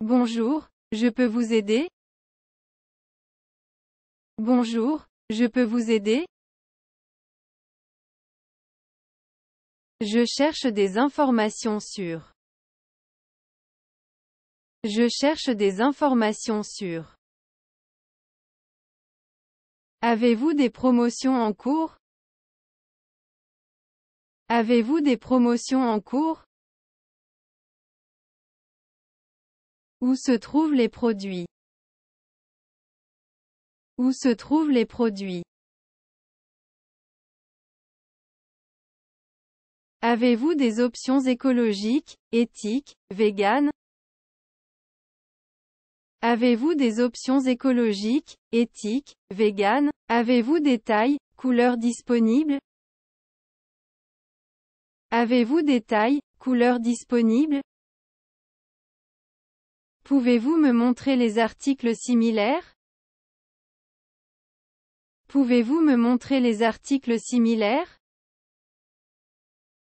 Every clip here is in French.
Bonjour, je peux vous aider Bonjour, je peux vous aider Je cherche des informations sur. Je cherche des informations sur. Avez-vous des promotions en cours Avez-vous des promotions en cours Où se trouvent les produits Où se trouvent les produits Avez-vous des options écologiques, éthiques, véganes Avez-vous des options écologiques, éthiques, véganes Avez-vous des tailles, couleurs disponibles Avez-vous des tailles, couleurs disponibles Pouvez-vous me montrer les articles similaires Pouvez-vous me montrer les articles similaires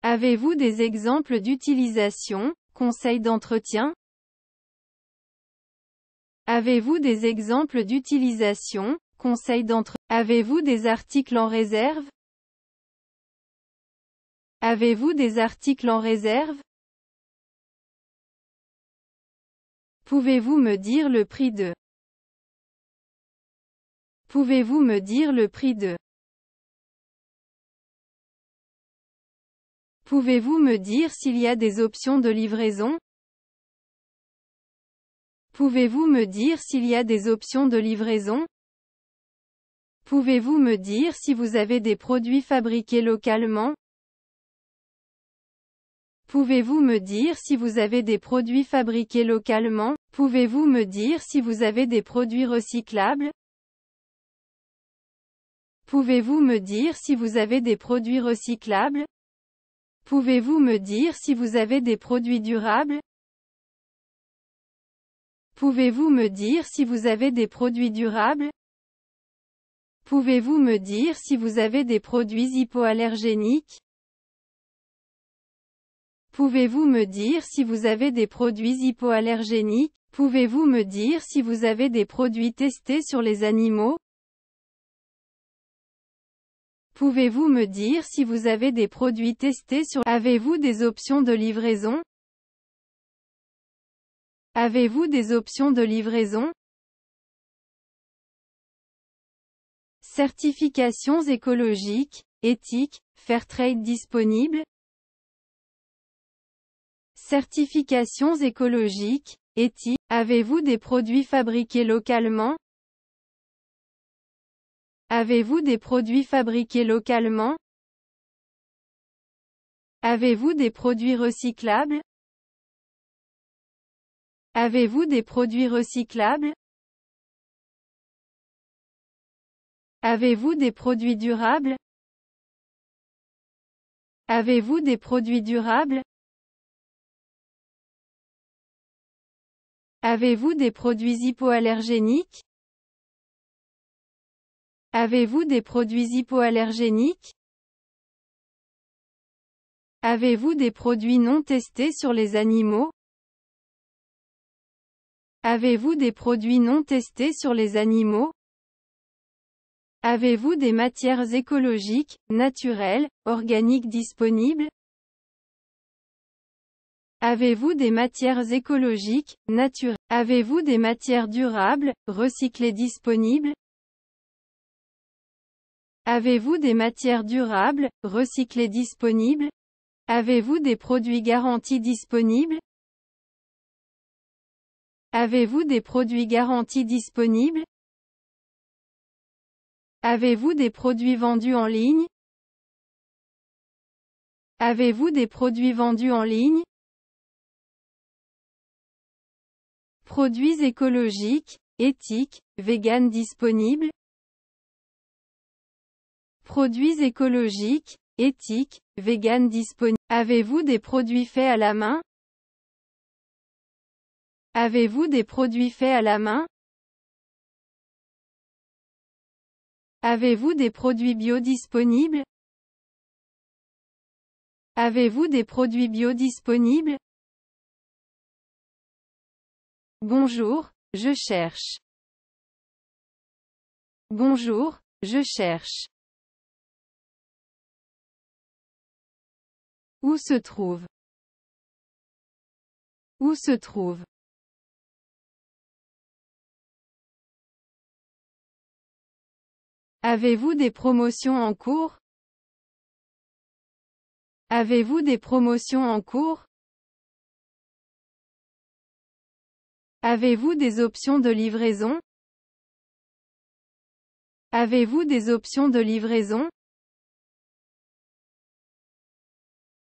Avez-vous des exemples d'utilisation, conseils d'entretien Avez-vous des exemples d'utilisation, conseils d'entretien Avez-vous des articles en réserve Avez-vous des articles en réserve Pouvez-vous me dire le prix de Pouvez-vous me dire le prix de Pouvez-vous me dire s'il y a des options de livraison Pouvez-vous me dire s'il y a des options de livraison Pouvez-vous me dire si vous avez des produits fabriqués localement Pouvez-vous me dire si vous avez des produits fabriqués localement Pouvez-vous me dire si vous avez des produits recyclables Pouvez-vous me dire si vous avez des produits recyclables Pouvez-vous me dire si vous avez des produits durables Pouvez-vous me dire si vous avez des produits durables Pouvez-vous me dire si vous avez des produits hypoallergéniques Pouvez-vous me dire si vous avez des produits hypoallergéniques Pouvez-vous me dire si vous avez des produits testés sur les animaux Pouvez-vous me dire si vous avez des produits testés sur Avez-vous des options de livraison Avez-vous des options de livraison Certifications écologiques, éthiques, trade disponibles Certifications écologiques, ETI, avez-vous des produits fabriqués localement Avez-vous des produits fabriqués localement Avez-vous des produits recyclables Avez-vous des produits recyclables Avez-vous des produits durables Avez-vous des produits durables Avez-vous des produits hypoallergéniques Avez-vous des produits hypoallergéniques Avez-vous des produits non testés sur les animaux Avez-vous des produits non testés sur les animaux Avez-vous des matières écologiques, naturelles, organiques disponibles Avez-vous des matières écologiques, naturelles Avez-vous des matières durables, recyclées disponibles Avez-vous des matières durables, recyclées disponibles Avez-vous des produits garantis disponibles Avez-vous des produits garantis disponibles Avez-vous des produits vendus en ligne Avez-vous des produits vendus en ligne Produits écologiques, éthiques, vegan disponibles Produits écologiques, éthiques, vegan disponibles Avez-vous des produits faits à la main Avez-vous des produits faits à la main Avez-vous des produits bio disponibles Avez-vous des produits bio disponibles Bonjour, je cherche. Bonjour, je cherche. Où se trouve Où se trouve Avez-vous des promotions en cours Avez-vous des promotions en cours Avez-vous des options de livraison Avez-vous des options de livraison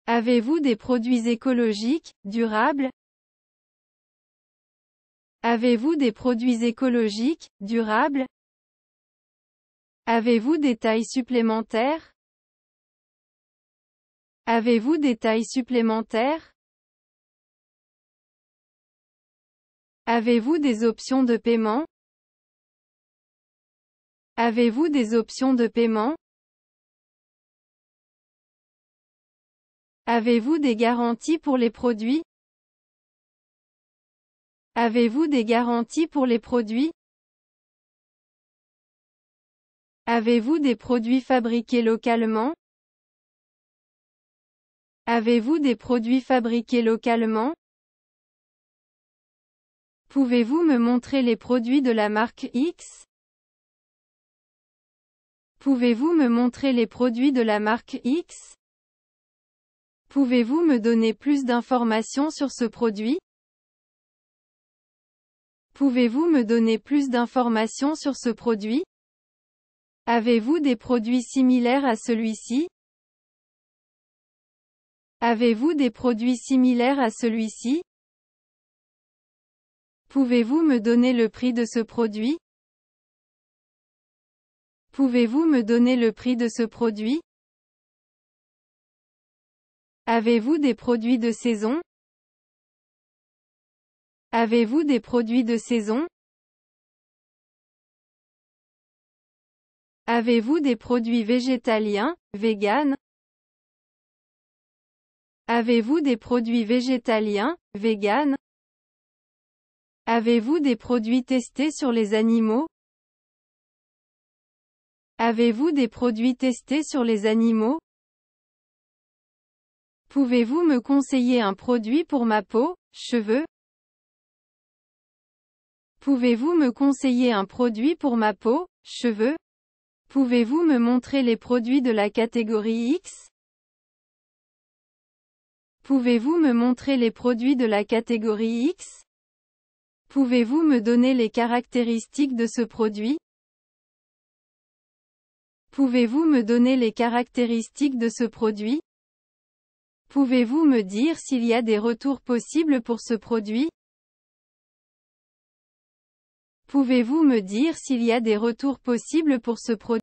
Avez-vous des produits écologiques, durables Avez-vous des produits écologiques, durables Avez-vous des tailles supplémentaires Avez-vous des tailles supplémentaires Avez-vous des options de paiement Avez-vous des options de paiement Avez-vous des garanties pour les produits Avez-vous des garanties pour les produits Avez-vous des produits fabriqués localement Avez-vous des produits fabriqués localement Pouvez-vous me montrer les produits de la marque X Pouvez-vous me montrer les produits de la marque X Pouvez-vous me donner plus d'informations sur ce produit Pouvez-vous me donner plus d'informations sur ce produit Avez-vous des produits similaires à celui-ci Avez-vous des produits similaires à celui-ci Pouvez-vous me donner le prix de ce produit Pouvez-vous me donner le prix de ce produit Avez-vous des produits de saison Avez-vous des produits de saison Avez-vous des produits végétaliens, vegan Avez-vous des produits végétaliens, vegan Avez-vous des produits testés sur les animaux Avez-vous des produits testés sur les animaux Pouvez-vous me conseiller un produit pour ma peau, cheveux Pouvez-vous me conseiller un produit pour ma peau, cheveux Pouvez-vous me montrer les produits de la catégorie X Pouvez-vous me montrer les produits de la catégorie X Pouvez-vous me donner les caractéristiques de ce produit Pouvez-vous me donner les caractéristiques de ce produit Pouvez-vous me dire s'il y a des retours possibles pour ce produit Pouvez-vous me dire s'il y a des retours possibles pour ce produit